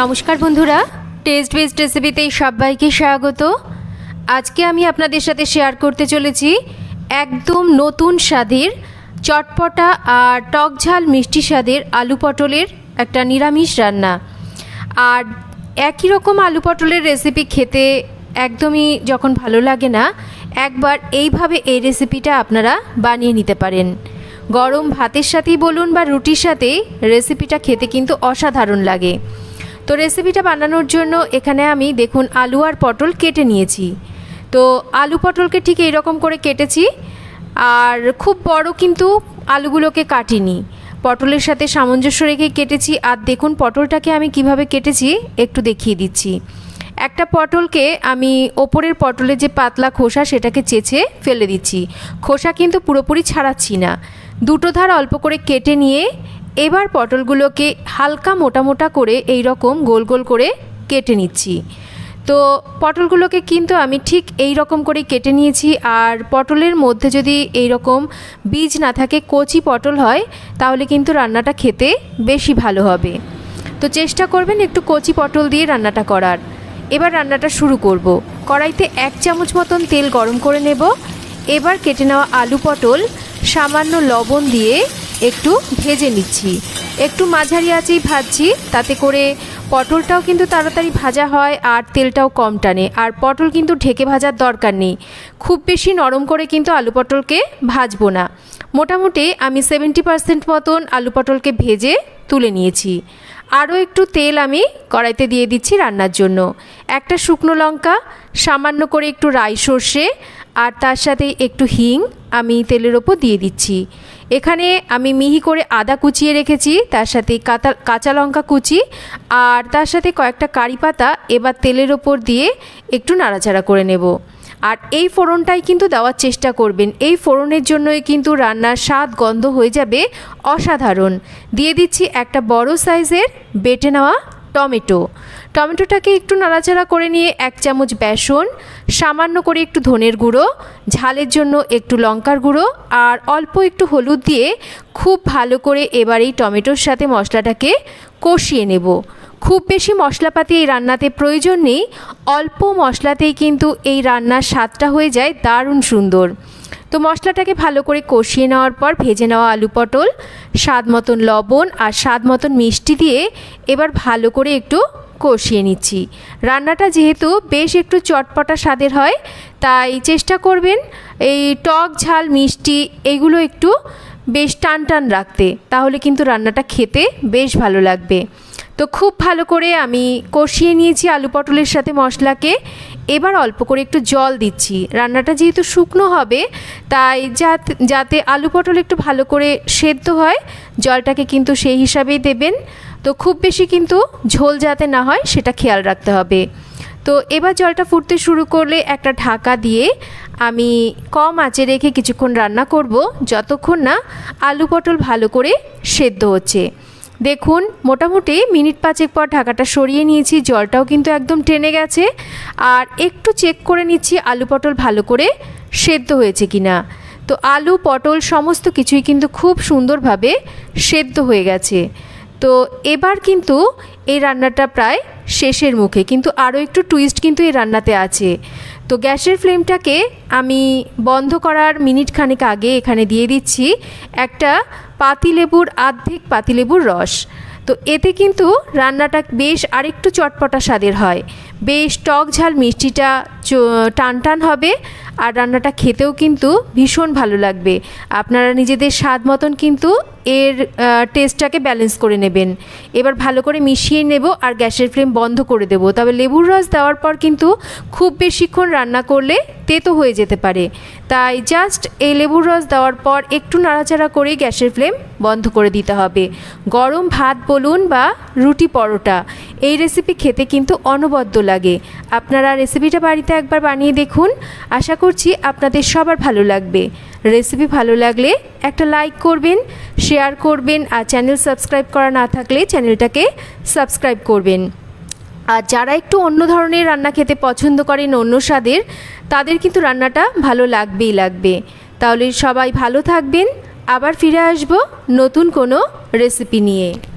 নমস্কার বন্ধুরা test best রেসিপিতে সবাইকে স্বাগত আজকে আমি আপনাদের সাথে শেয়ার করতে চলেছি একদম নতুন স্বাদের চটপটা আর টক ঝাল মিষ্টি স্বাদের আলু পটলের একটা নিরামিষ রান্না আর একই রকম আলু পটলের রেসিপি খেতে একদমই যখন ভালো লাগে না একবার এইভাবে এই রেসিপিটা আপনারা বানিয়ে নিতে পারেন গরম ভাতের সাথেই বলুন বা রুটির সাথে রেসিপিটা খেতে কিন্তু অসাধারণ লাগে তো রেসিপিটা বানানোর জন্য এখানে আমি দেখুন আলু আর পটল কেটে নিয়েছি তো আলু পটলকে ঠিক এইরকম করে কেটেছি আর খুব বড় কিন্তু আলুগুলোকে কাটিনি পটলের সাথে সামঞ্জস্য রেখে কেটেছি আর দেখুন পটলটাকে আমি কিভাবে কেটেছি একটু দেখিয়ে দিচ্ছি একটা পটলকে আমি ওপরের পটলের যে পাতলা খোসা সেটাকে চেঁচে ফেলে দিচ্ছি খোসা কিন্তু পুরোপুরি ছাড়াচ্ছি না দুটো ধার অল্প করে কেটে নিয়ে এবার পটলগুলোকে হালকা মোটা মোটা করে এই রকম গোল গোল করে কেটে নিচ্ছি তো পটলগুলোকে কিন্তু আমি ঠিক এই রকম করে কেটে নিয়েছি আর পটলের মধ্যে যদি এই রকম বীজ না থাকে কচি পটল হয় তাহলে কিন্তু রান্নাটা খেতে বেশি ভালো হবে তো চেষ্টা করবেন একটু কচি পটল দিয়ে রান্নাটা করার এবার রান্নাটা শুরু করব। কড়াইতে এক চামচ মতন তেল গরম করে নেব এবার কেটে নেওয়া আলু পটল সামান্য লবণ দিয়ে একটু ভেজে নিচ্ছি একটু মাঝারি আঁচেই ভাজছি তাতে করে পটলটাও কিন্তু তাড়াতাড়ি ভাজা হয় আর তেলটাও কম টানে আর পটল কিন্তু ঢেকে ভাজার দরকার নেই খুব বেশি নরম করে কিন্তু আলু পটলকে ভাজবো না মোটামুটি আমি সেভেন্টি পারসেন্ট মতন আলু পটলকে ভেজে তুলে নিয়েছি আরও একটু তেল আমি কড়াইতে দিয়ে দিচ্ছি রান্নার জন্য একটা শুকনো লঙ্কা সামান্য করে একটু রাই সর্ষে আর তার সাথে একটু হিং আমি তেলের ওপর দিয়ে দিচ্ছি এখানে আমি মিহি করে আদা কুচিয়ে রেখেছি তার সাথে কাঁচা কাঁচা লঙ্কা কুচি আর তার সাথে কয়েকটা কারি পাতা এবার তেলের ওপর দিয়ে একটু নাড়াচাড়া করে নেব আর এই ফোড়নটাই কিন্তু দেওয়ার চেষ্টা করবেন এই ফোড়নের জন্যই কিন্তু রান্নার স্বাদ গন্ধ হয়ে যাবে অসাধারণ দিয়ে দিচ্ছি একটা বড় সাইজের বেটে নেওয়া টমেটো টমেটোটাকে একটু নাড়াচাড়া করে নিয়ে এক চামচ বেসন সামান্য করে একটু ধনের গুঁড়ো ঝালের জন্য একটু লঙ্কার গুঁড়ো আর অল্প একটু হলুদ দিয়ে খুব ভালো করে এবার এই টমেটোর সাথে মশলাটাকে কষিয়ে নেব খুব বেশি মশলাপাতি এই রান্নাতে প্রয়োজন নেই অল্প মশলাতেই কিন্তু এই রান্নার স্বাদটা হয়ে যায় দারুণ সুন্দর তো মশলাটাকে ভালো করে কষিয়ে নেওয়ার পর ভেজে নেওয়া আলু পটল স্বাদ মতন লবণ আর স্বাদ মতন মিষ্টি দিয়ে এবার ভালো করে একটু কষিয়ে নিচ্ছি রান্নাটা যেহেতু বেশ একটু চটপটা স্বাদের হয় তাই চেষ্টা করবেন এই টক ঝাল মিষ্টি এগুলো একটু বেশ টান টান রাখতে তাহলে কিন্তু রান্নাটা খেতে বেশ ভালো লাগবে তো খুব ভালো করে আমি কষিয়ে নিয়েছি আলু পটলের সাথে মশলাকে এবার অল্প করে একটু জল দিচ্ছি রান্নাটা যেহেতু শুকনো হবে তাই যাতে আলু পটল একটু ভালো করে সেদ্ধ হয় জলটাকে কিন্তু সেই হিসাবেই দেবেন তো খুব বেশি কিন্তু ঝোল যাতে না হয় সেটা খেয়াল রাখতে হবে তো এবার জলটা ফুটতে শুরু করলে একটা ঢাকা দিয়ে আমি কম আঁচে রেখে কিছুক্ষণ রান্না করব যতক্ষণ না আলু পটল ভালো করে সেদ্ধ হচ্ছে দেখুন মোটামুটি মিনিট পাঁচেক পর ঢাকাটা সরিয়ে নিয়েছি জলটাও কিন্তু একদম টেনে গেছে আর একটু চেক করে নিচ্ছি আলু পটল ভালো করে সেদ্ধ হয়েছে কি না তো আলু পটল সমস্ত কিছুই কিন্তু খুব সুন্দরভাবে সেদ্ধ হয়ে গেছে তো এবার কিন্তু এই রান্নাটা প্রায় শেষের মুখে কিন্তু আরও একটু টুইস্ট কিন্তু এই রান্নাতে আছে তো গ্যাসের ফ্লেমটাকে আমি বন্ধ করার মিনিট খানেক আগে এখানে দিয়ে দিচ্ছি একটা পাতিলেবুর আর্ধেক পাতিলেবুর রস তো এতে কিন্তু রান্নাটা বেশ আরেকটু চটপটা স্বাদের হয় বেশ টক ঝাল মিষ্টিটা টান টান হবে আর রান্নাটা খেতেও কিন্তু ভীষণ ভালো লাগবে আপনারা নিজেদের স্বাদ মতন কিন্তু এর টেস্টটাকে ব্যালেন্স করে নেবেন এবার ভালো করে মিশিয়ে নেব আর গ্যাসের ফ্লেম বন্ধ করে দেব তবে লেবুর রস দেওয়ার পর কিন্তু খুব বেশিক্ষণ রান্না করলে তেতো হয়ে যেতে পারে তাই জাস্ট এই লেবুর রস দেওয়ার পর একটু নাড়াচাড়া করে গ্যাসের ফ্লেম বন্ধ করে দিতে হবে গরম ভাত বলুন বা রুটি পরোটা এই রেসিপি খেতে কিন্তু অনবদ্য লাগে আপনারা রেসিপিটা বাড়িতে একবার বানিয়ে দেখুন আশা করছি আপনাদের সবার ভালো লাগবে রেসিপি ভালো লাগলে একটা লাইক করবেন শেয়ার করবেন আর চ্যানেল সাবস্ক্রাইব করা না থাকলে চ্যানেলটাকে সাবস্ক্রাইব করবেন আর যারা একটু অন্য ধরনের রান্না খেতে পছন্দ করেন অন্য স্বাদের তাদের কিন্তু রান্নাটা ভালো লাগবেই লাগবে তাহলে সবাই ভালো থাকবেন আবার ফিরে আসব নতুন কোনো রেসিপি নিয়ে